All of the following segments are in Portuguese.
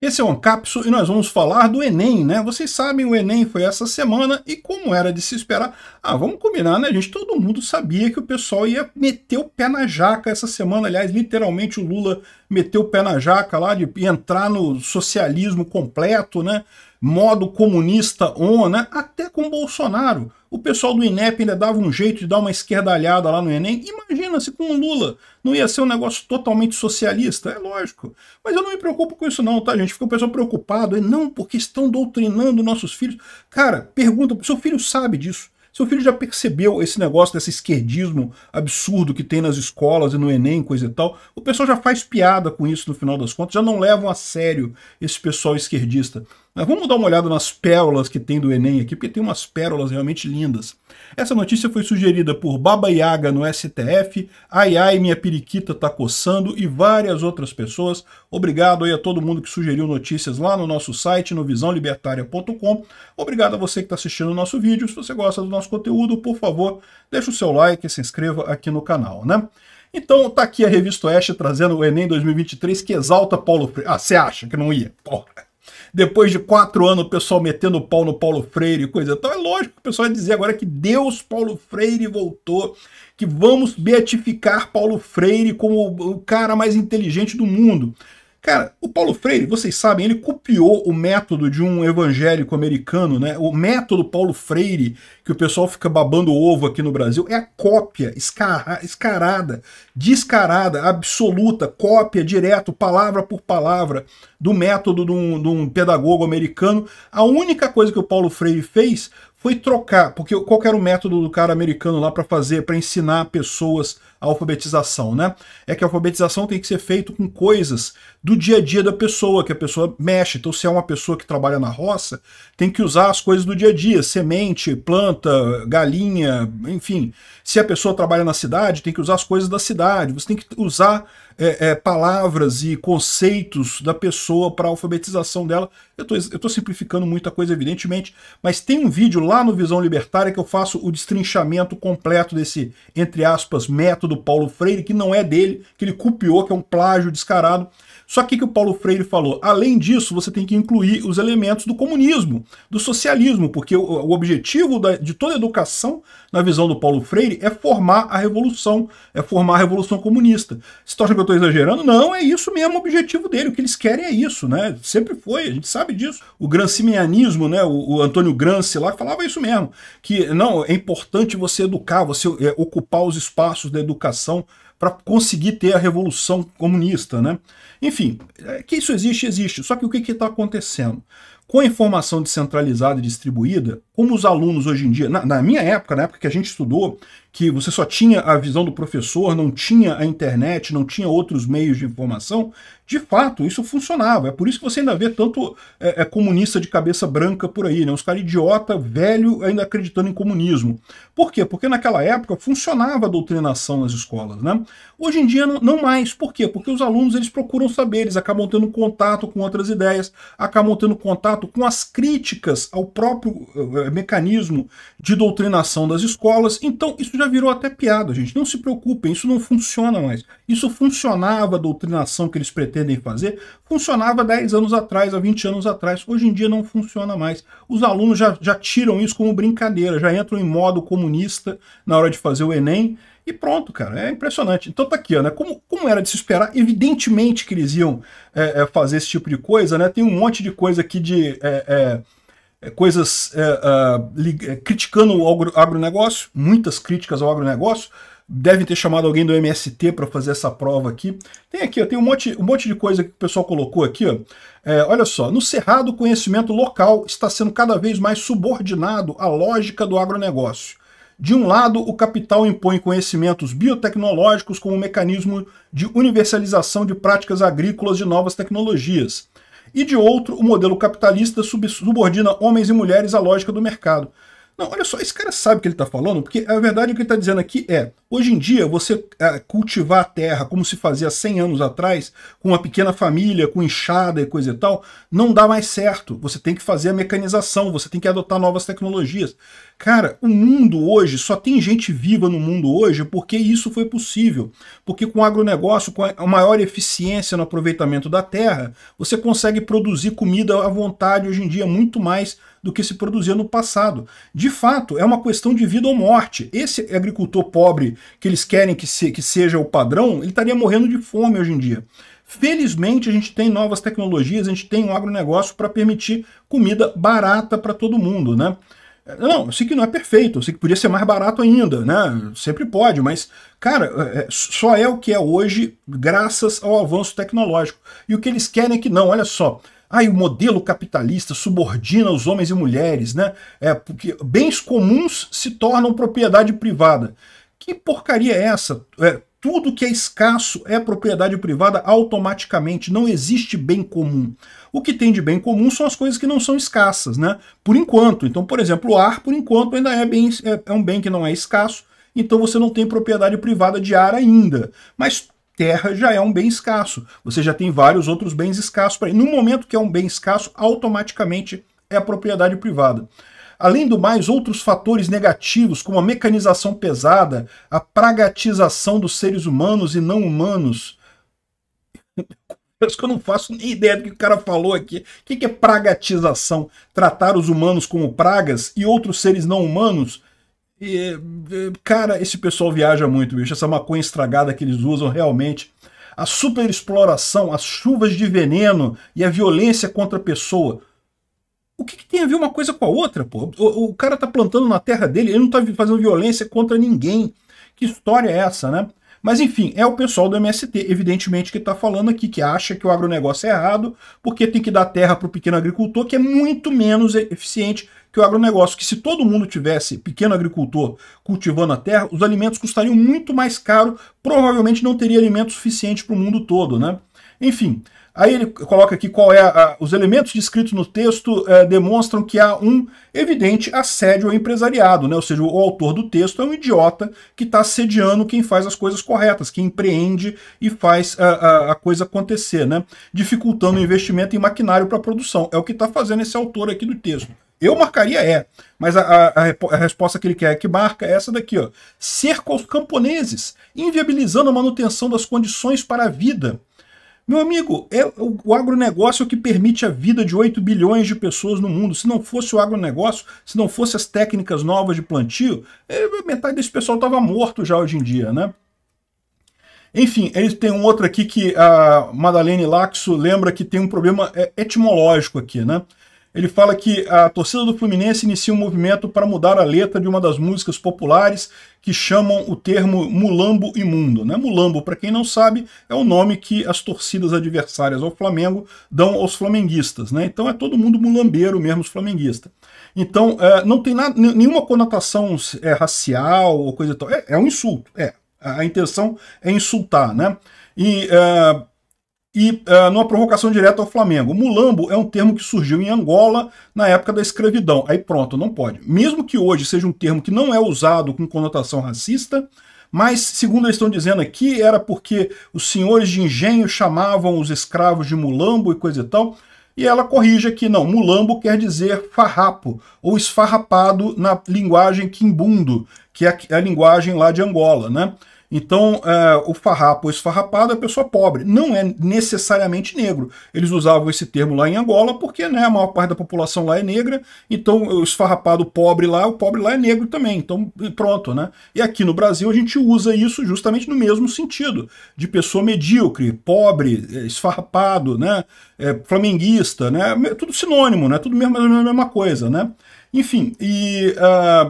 Esse é o Ancapso e nós vamos falar do Enem, né? Vocês sabem, o Enem foi essa semana e como era de se esperar... Ah, vamos combinar, né, gente? Todo mundo sabia que o pessoal ia meter o pé na jaca essa semana. Aliás, literalmente o Lula meteu o pé na jaca lá de entrar no socialismo completo, né? modo comunista ona, né? até com Bolsonaro. O pessoal do INEP ainda dava um jeito de dar uma esquerdalhada lá no Enem. Imagina se com o Lula não ia ser um negócio totalmente socialista, é lógico. Mas eu não me preocupo com isso não, tá gente? Fica o pessoal preocupado, é não, porque estão doutrinando nossos filhos. Cara, pergunta, seu filho sabe disso. Seu filho já percebeu esse negócio desse esquerdismo absurdo que tem nas escolas e no Enem, coisa e tal? O pessoal já faz piada com isso no final das contas, já não levam a sério esse pessoal esquerdista. Mas vamos dar uma olhada nas pérolas que tem do Enem aqui, porque tem umas pérolas realmente lindas. Essa notícia foi sugerida por Baba Yaga no STF, Ai Ai Minha Periquita Tá Coçando e várias outras pessoas. Obrigado aí a todo mundo que sugeriu notícias lá no nosso site, no visãolibertaria.com. Obrigado a você que está assistindo o nosso vídeo. Se você gosta do nosso conteúdo, por favor, deixa o seu like e se inscreva aqui no canal, né? Então tá aqui a Revista Oeste trazendo o Enem 2023 que exalta Paulo Freire. Ah, você acha que não ia? Porra! depois de quatro anos o pessoal metendo o pau no Paulo Freire e coisa tal. É lógico que o pessoal vai dizer agora que Deus Paulo Freire voltou, que vamos beatificar Paulo Freire como o cara mais inteligente do mundo. Cara, o Paulo Freire, vocês sabem, ele copiou o método de um evangélico americano, né? O método Paulo Freire, que o pessoal fica babando ovo aqui no Brasil, é a cópia escara, escarada, descarada, absoluta, cópia direto, palavra por palavra, do método de um, de um pedagogo americano. A única coisa que o Paulo Freire fez foi trocar, porque qual era o método do cara americano lá para fazer, para ensinar pessoas a alfabetização, né? É que a alfabetização tem que ser feita com coisas do dia a dia da pessoa, que a pessoa mexe. Então, se é uma pessoa que trabalha na roça, tem que usar as coisas do dia a dia, semente, planta, galinha, enfim. Se a pessoa trabalha na cidade, tem que usar as coisas da cidade. Você tem que usar é, é, palavras e conceitos da pessoa para a alfabetização dela. Eu estou simplificando muita coisa, evidentemente, mas tem um vídeo lá no Visão Libertária que eu faço o destrinchamento completo desse, entre aspas, método do Paulo Freire, que não é dele, que ele copiou, que é um plágio descarado. Só que o que o Paulo Freire falou? Além disso, você tem que incluir os elementos do comunismo, do socialismo, porque o, o objetivo da, de toda educação, na visão do Paulo Freire, é formar a revolução, é formar a revolução comunista. Você estão tá que eu estou exagerando? Não, é isso mesmo o objetivo dele. O que eles querem é isso, né? Sempre foi, a gente sabe disso. O grancimianismo, né? O, o Antônio Gramsci lá falava isso mesmo, que não, é importante você educar, você é, ocupar os espaços da educação educação para conseguir ter a revolução comunista, né? Enfim, é, que isso existe, existe. Só que o que está acontecendo? Com a informação descentralizada e distribuída, como os alunos hoje em dia, na, na minha época, na época que a gente estudou, que você só tinha a visão do professor, não tinha a internet, não tinha outros meios de informação, de fato, isso funcionava. É por isso que você ainda vê tanto é, é comunista de cabeça branca por aí, né? Uns caras idiota, velho, ainda acreditando em comunismo. Por quê? Porque naquela época funcionava a doutrinação nas escolas, né? Hoje em dia não, não mais. Por quê? Porque os alunos eles procuram saber, eles acabam tendo contato com outras ideias, acabam tendo contato com as críticas ao próprio uh, mecanismo de doutrinação das escolas. Então, isso já virou até piada, gente. Não se preocupem, isso não funciona mais. Isso funcionava, a doutrinação que eles pretendem fazer, funcionava 10 anos atrás, há 20 anos atrás. Hoje em dia não funciona mais. Os alunos já, já tiram isso como brincadeira, já entram em modo comunista na hora de fazer o Enem e pronto, cara, é impressionante. Então tá aqui, ó, né? Como, como era de se esperar, evidentemente que eles iam é, é, fazer esse tipo de coisa, né? Tem um monte de coisa aqui de é, é é, coisas é, é, é criticando o agronegócio, muitas críticas ao agronegócio. Devem ter chamado alguém do MST para fazer essa prova aqui. Tem aqui, ó, tem um monte, um monte de coisa que o pessoal colocou aqui. Ó. É, olha só, no Cerrado, o conhecimento local está sendo cada vez mais subordinado à lógica do agronegócio. De um lado, o capital impõe conhecimentos biotecnológicos como um mecanismo de universalização de práticas agrícolas de novas tecnologias e de outro, o modelo capitalista subordina homens e mulheres à lógica do mercado, não, olha só, esse cara sabe o que ele está falando, porque a verdade o é que ele está dizendo aqui é: hoje em dia, você é, cultivar a terra como se fazia 100 anos atrás, com uma pequena família, com enxada e coisa e tal, não dá mais certo. Você tem que fazer a mecanização, você tem que adotar novas tecnologias. Cara, o mundo hoje, só tem gente viva no mundo hoje porque isso foi possível. Porque com o agronegócio, com a maior eficiência no aproveitamento da terra, você consegue produzir comida à vontade hoje em dia muito mais do que se produzia no passado. De fato, é uma questão de vida ou morte. Esse agricultor pobre que eles querem que, se, que seja o padrão, ele estaria morrendo de fome hoje em dia. Felizmente, a gente tem novas tecnologias, a gente tem um agronegócio para permitir comida barata para todo mundo, né? Não, eu sei que não é perfeito, eu sei que podia ser mais barato ainda, né? Sempre pode, mas, cara, é, é, só é o que é hoje graças ao avanço tecnológico. E o que eles querem é que não, olha só, Ai, o modelo capitalista subordina os homens e mulheres, né? É, porque bens comuns se tornam propriedade privada. Que porcaria é essa? É, tudo que é escasso é propriedade privada automaticamente, não existe bem comum. O que tem de bem comum são as coisas que não são escassas, né? Por enquanto. Então, por exemplo, o ar, por enquanto, ainda é, bem, é, é um bem que não é escasso, então você não tem propriedade privada de ar ainda. Mas terra já é um bem escasso. Você já tem vários outros bens escassos para No momento que é um bem escasso, automaticamente é a propriedade privada. Além do mais, outros fatores negativos, como a mecanização pesada, a pragatização dos seres humanos e não humanos. Parece que eu não faço nem ideia do que o cara falou aqui. O que é pragatização? Tratar os humanos como pragas e outros seres não humanos? E, é, é, cara, esse pessoal viaja muito, bicho. Essa maconha estragada que eles usam realmente. A superexploração, as chuvas de veneno e a violência contra a pessoa. O que, que tem a ver uma coisa com a outra, pô? O, o, cara tá plantando na terra dele, ele não tá fazendo violência contra ninguém. Que história é essa, né? Mas enfim, é o pessoal do MST, evidentemente, que está falando aqui, que acha que o agronegócio é errado, porque tem que dar terra para o pequeno agricultor, que é muito menos eficiente que o agronegócio. Que se todo mundo tivesse pequeno agricultor cultivando a terra, os alimentos custariam muito mais caro, provavelmente não teria alimento suficiente para o mundo todo, né? Enfim, Aí ele coloca aqui qual é a, os elementos descritos no texto é, demonstram que há um evidente assédio ao empresariado, né? Ou seja, o autor do texto é um idiota que está assediando quem faz as coisas corretas, quem empreende e faz a, é, a, é, a coisa acontecer, né? Dificultando o investimento em maquinário para produção. É o que está fazendo esse autor aqui do texto. Eu marcaria é, mas a, a, a, resposta que ele quer que marca é essa daqui, ó. Cerca os camponeses, inviabilizando a manutenção das condições para a vida. Meu amigo, é o agronegócio que permite a vida de 8 bilhões de pessoas no mundo. Se não fosse o agronegócio, se não fosse as técnicas novas de plantio, é, metade desse pessoal estava morto já hoje em dia, né? Enfim, eles tem um outro aqui que a Madalene Laxo lembra que tem um problema é, etimológico aqui, né? ele fala que a torcida do Fluminense inicia um movimento para mudar a letra de uma das músicas populares que chamam o termo mulambo imundo. Né? Mulambo, para quem não sabe, é o nome que as torcidas adversárias ao Flamengo dão aos flamenguistas. Né? Então é todo mundo mulambeiro mesmo, os flamenguistas. Então é, não tem nada, nenhuma conotação é, racial ou coisa tal. É, é um insulto, é. A intenção é insultar, né? E é, e uh, numa provocação direta ao Flamengo. Mulambo é um termo que surgiu em Angola na época da escravidão. Aí pronto, não pode. Mesmo que hoje seja um termo que não é usado com conotação racista, mas, segundo eles estão dizendo aqui, era porque os senhores de engenho chamavam os escravos de mulambo e coisa e tal. E ela corrige aqui, não, mulambo quer dizer farrapo, ou esfarrapado na linguagem quimbundo, que é a é linguagem lá de Angola, né? Então, é, o farrapo, ou esfarrapado é pessoa pobre, não é necessariamente negro. Eles usavam esse termo lá em Angola porque né, a maior parte da população lá é negra, então o esfarrapado pobre lá, o pobre lá é negro também. Então, pronto, né? E aqui no Brasil a gente usa isso justamente no mesmo sentido, de pessoa medíocre, pobre, é, esfarrapado, né? É, flamenguista, né? Tudo sinônimo, né? Tudo mesmo, a mesma coisa, né? Enfim, e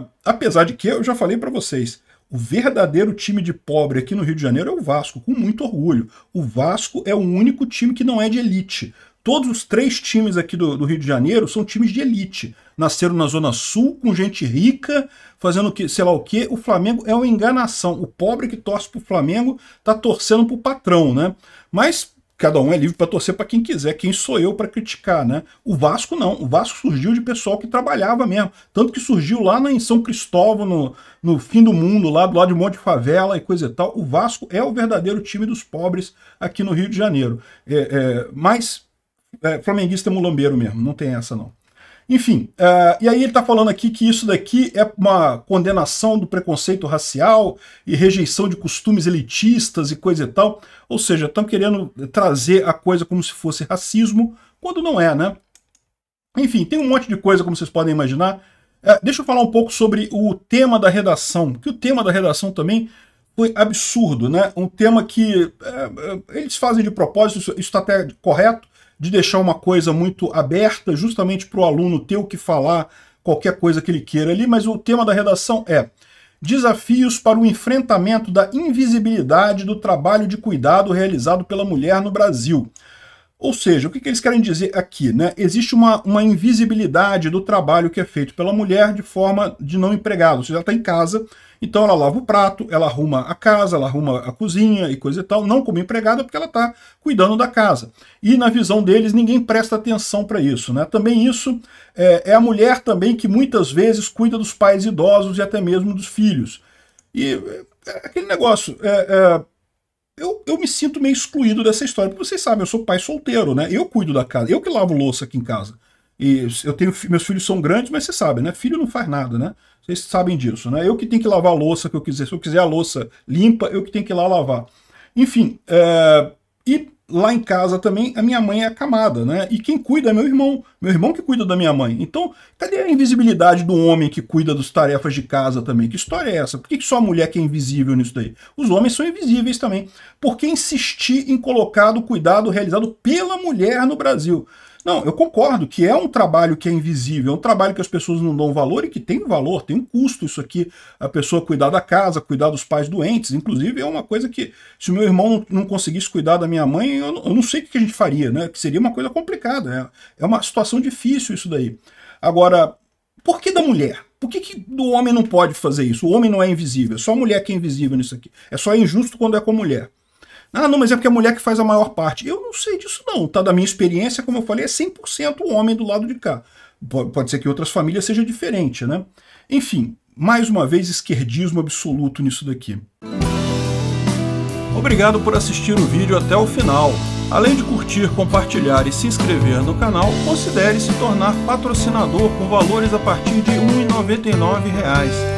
uh, apesar de que eu já falei para vocês, o verdadeiro time de pobre aqui no Rio de Janeiro é o Vasco, com muito orgulho. O Vasco é o único time que não é de elite. Todos os três times aqui do, do Rio de Janeiro são times de elite. Nasceram na Zona Sul, com gente rica, fazendo que, sei lá o quê. O Flamengo é uma enganação. O pobre que torce pro Flamengo tá torcendo pro patrão, né? Mas cada um é livre para torcer para quem quiser, quem sou eu para criticar, né? O Vasco não, o Vasco surgiu de pessoal que trabalhava mesmo, tanto que surgiu lá em São Cristóvão, no, no fim do mundo, lá do lado de um monte de favela e coisa e tal. O Vasco é o verdadeiro time dos pobres aqui no Rio de Janeiro. É, é, mas é, flamenguista é mulombeiro mesmo, não tem essa não. Enfim, uh, e aí ele está falando aqui que isso daqui é uma condenação do preconceito racial e rejeição de costumes elitistas e coisa e tal. Ou seja, estão querendo trazer a coisa como se fosse racismo, quando não é, né? Enfim, tem um monte de coisa, como vocês podem imaginar. Uh, deixa eu falar um pouco sobre o tema da redação, que o tema da redação também foi absurdo, né? Um tema que uh, eles fazem de propósito, isso está até correto, de deixar uma coisa muito aberta, justamente para o aluno ter o que falar, qualquer coisa que ele queira ali, mas o tema da redação é Desafios para o enfrentamento da invisibilidade do trabalho de cuidado realizado pela mulher no Brasil. Ou seja, o que, que, eles querem dizer aqui? Né? Existe uma, uma invisibilidade do trabalho que é feito pela mulher de forma de não empregado. Ou seja, ela está em casa, então ela lava o prato, ela arruma a casa, ela arruma a cozinha e coisa e tal, não como empregada, porque ela está cuidando da casa. E na visão deles, ninguém presta atenção para isso. Né? Também isso é, é a mulher também que muitas vezes cuida dos pais idosos e até mesmo dos filhos. E é, é aquele negócio, é, é, eu, eu, me sinto meio excluído dessa história, porque vocês sabem, eu sou pai solteiro, né? Eu cuido da casa, eu que lavo louça aqui em casa. E eu tenho, meus filhos são grandes, mas você sabe, né? Filho não faz nada, né? Vocês sabem disso, né? Eu que tenho que lavar a louça que eu quiser. Se eu quiser a louça limpa, eu que tenho que ir lá lavar. Enfim, é... e lá em casa também a minha mãe é acamada, né? E quem cuida é meu irmão, meu irmão que cuida da minha mãe. Então, cadê a invisibilidade do homem que cuida das tarefas de casa também? Que história é essa? Por que só a mulher que é invisível nisso daí? Os homens são invisíveis também. Por que insistir em colocar o cuidado realizado pela mulher no Brasil? Não, eu concordo que é um trabalho que é invisível, é um trabalho que as pessoas não dão valor e que tem um valor, tem um custo isso aqui, a pessoa cuidar da casa, cuidar dos pais doentes, inclusive é uma coisa que se o meu irmão não, conseguisse cuidar da minha mãe, eu, não sei o que a gente faria, né? Que seria uma coisa complicada, né? é uma situação difícil isso daí. Agora, por que da mulher? Por que, que do homem não pode fazer isso? O homem não é invisível, é só a mulher que é invisível nisso aqui. É só injusto quando é com a mulher. Ah, não, mas é porque a mulher que faz a maior parte. Eu não sei disso não, tá? Da minha experiência, como eu falei, é 100% o homem do lado de cá. Pode ser que outras famílias seja diferente, né? Enfim, mais uma vez esquerdismo absoluto nisso daqui. Obrigado por assistir o vídeo até o final. Além de curtir, compartilhar e se inscrever no canal, considere se tornar patrocinador com valores a partir de R$ 1,99